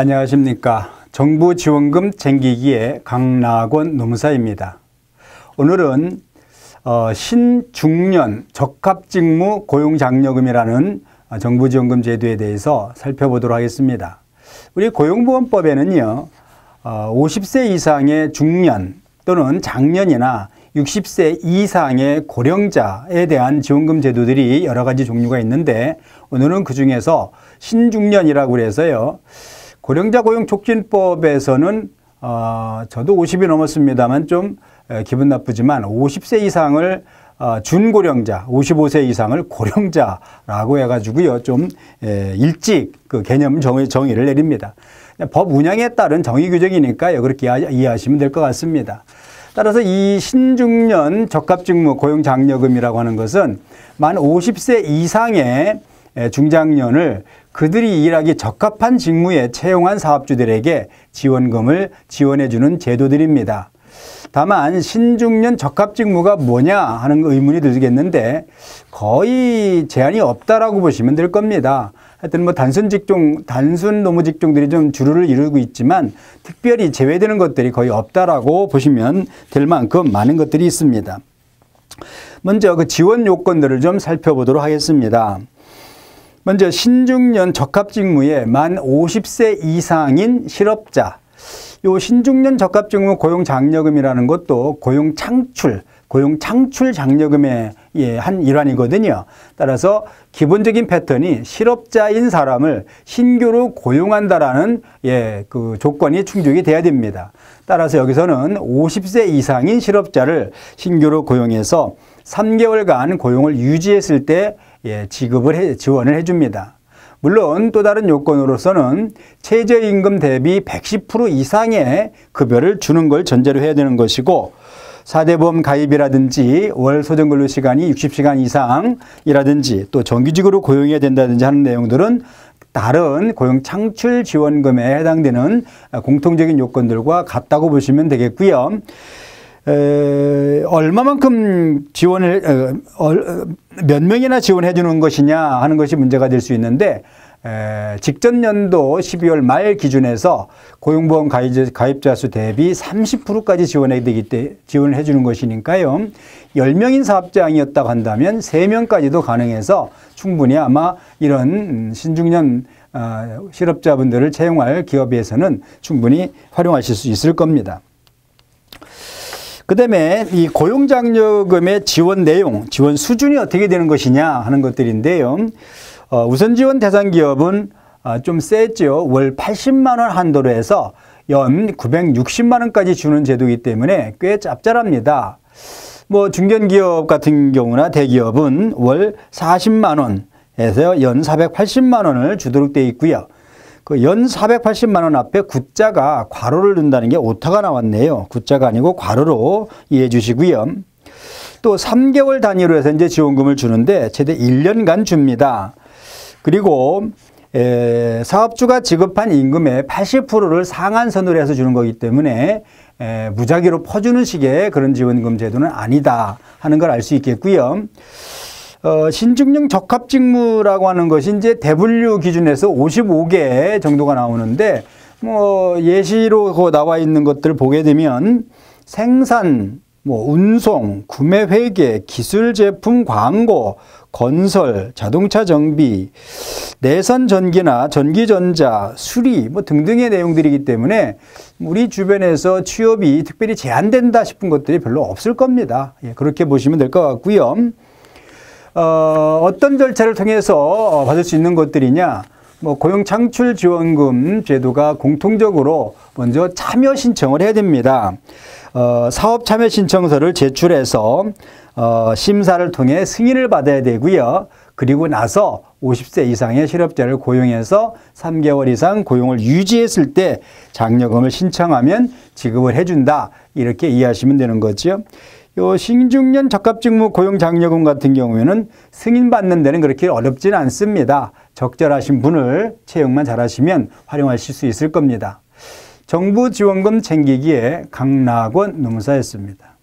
안녕하십니까. 정부 지원금 챙기기의 강낙원농사입니다 오늘은 어, 신중년 적합직무 고용장려금이라는 정부 지원금 제도에 대해서 살펴보도록 하겠습니다. 우리 고용보험법에는요. 어, 50세 이상의 중년 또는 장년이나 60세 이상의 고령자에 대한 지원금 제도들이 여러 가지 종류가 있는데 오늘은 그 중에서 신중년이라고 그래서요. 고령자 고용 촉진법에서는 어, 저도 50이 넘었습니다만 좀 기분 나쁘지만 50세 이상을 어, 준고령자, 55세 이상을 고령자라고 해가지고요. 좀 에, 일찍 그 개념 정의, 정의를 내립니다. 법 운영에 따른 정의 규정이니까요. 그렇게 이해하시면 될 것 같습니다. 따라서 이 신중년 적합직무 고용장려금이라고 하는 것은 만 50세 이상의 중장년을 그들이 일하기 적합한 직무에 채용한 사업주들에게 지원금을 지원해주는 제도들입니다. 다만 신중년 적합 직무가 뭐냐 하는 의문이 들겠는데 거의 제한이 없다라고 보시면 될 겁니다. 하여튼 뭐 단순 직종, 단순 노무 직종들이 좀 주류를 이루고 있지만 특별히 제외되는 것들이 거의 없다라고 보시면 될 만큼 많은 것들이 있습니다. 먼저 그 지원 요건들을 좀 살펴보도록 하겠습니다. 먼저 신중년 적합직무에 만 50세 이상인 실업자 요 신중년 적합직무 고용장려금이라는 것도 고용창출 고용창출 장려금의 예, 한 일환이거든요. 따라서 기본적인 패턴이 실업자인 사람을 신규로 고용한다라는 예, 그 조건이 충족이 돼야 됩니다. 따라서 여기서는 50세 이상인 실업자를 신규로 고용해서 3개월간 고용을 유지했을 때 예, 지급을 해, 지원을 해줍니다. 물론 또 다른 요건으로서는 최저임금 대비 110% 이상의 급여를 주는 걸 전제로 해야 되는 것이고 사대보험 가입이라든지 월 소정근로 시간이 60시간 이상이라든지 또 정규직으로 고용해야 된다든지 하는 내용들은 다른 고용 창출 지원금에 해당되는 공통적인 요건들과 같다고 보시면 되겠고요. 에, 얼마만큼 지원을 에, 어, 몇 명이나 지원해 주는 것이냐 하는 것이 문제가 될 수 있는데 에, 직전 연도 12월 말 기준에서 고용보험 가입자 수 대비 30%까지 지원해 되기 때 지원을 해 주는 것이니까요. 10명인 사업장이었다고 한다면 3명까지도 가능해서 충분히 아마 이런 음, 신중년 어, 실업자분들을 채용할 기업에서는 충분히 활용하실 수 있을 겁니다. 그 다음에 이 고용장려금의 지원 내용, 지원 수준이 어떻게 되는 것이냐 하는 것들인데요. 어, 우선 지원 대상 기업은 어, 좀 세죠. 월 80만 원 한도로 해서 연 960만 원까지 주는 제도이기 때문에 꽤 짭짤합니다. 뭐 중견기업 같은 경우나 대기업은 월 40만 원에서 연 480만 원을 주도록 되어 있고요. 그연 480만 원 앞에 구자가 괄호를 넣는다는 게 오타가 나왔네요. 구자가 아니고 괄호로 이해해 주시고요. 또 3개월 단위로 해서 이제 지원금을 주는데 최대 1년간 줍니다. 그리고 에, 사업주가 지급한 임금의 80%를 상한선으로 해서 주는 거기 때문에 에, 무작위로 퍼주는 식의 그런 지원금 제도는 아니다 하는 걸 알 수 있겠고요. 어, 신중령 적합 직무라고 하는 것이 이제 대분류 기준에서 55개 정도가 나오는데 뭐 예시로 그 나와 있는 것들을 보게 되면 생산, 뭐 운송, 구매 회계, 기술 제품 광고, 건설, 자동차 정비, 내선 전기나 전기 전자, 수리 뭐 등등의 내용들이기 때문에 우리 주변에서 취업이 특별히 제한된다 싶은 것들이 별로 없을 겁니다. 예, 그렇게 보시면 될 것 같고요. 어, 어떤 절차를 통해서 어, 받을 수 있는 것들이냐 뭐 고용 창출 지원금 제도가 공통적으로 먼저 참여 신청을 해야 됩니다. 어, 사업 참여 신청서를 제출해서 어, 심사를 통해 승인을 받아야 되고요. 그리고 나서 50세 이상의 실업자를 고용해서 3개월 이상 고용을 유지했을 때 장려금을 신청하면 지급을 해준다. 이렇게 이해하시면 되는 거죠. 요 신중년 적합직무 고용장려금 같은 경우에는 승인받는 데는 그렇게 어렵진 않습니다. 적절하신 분을 채용만 잘하시면 활용하실 수 있을 겁니다. 정부 지원금 챙기기에 강낙원 농사였습니다.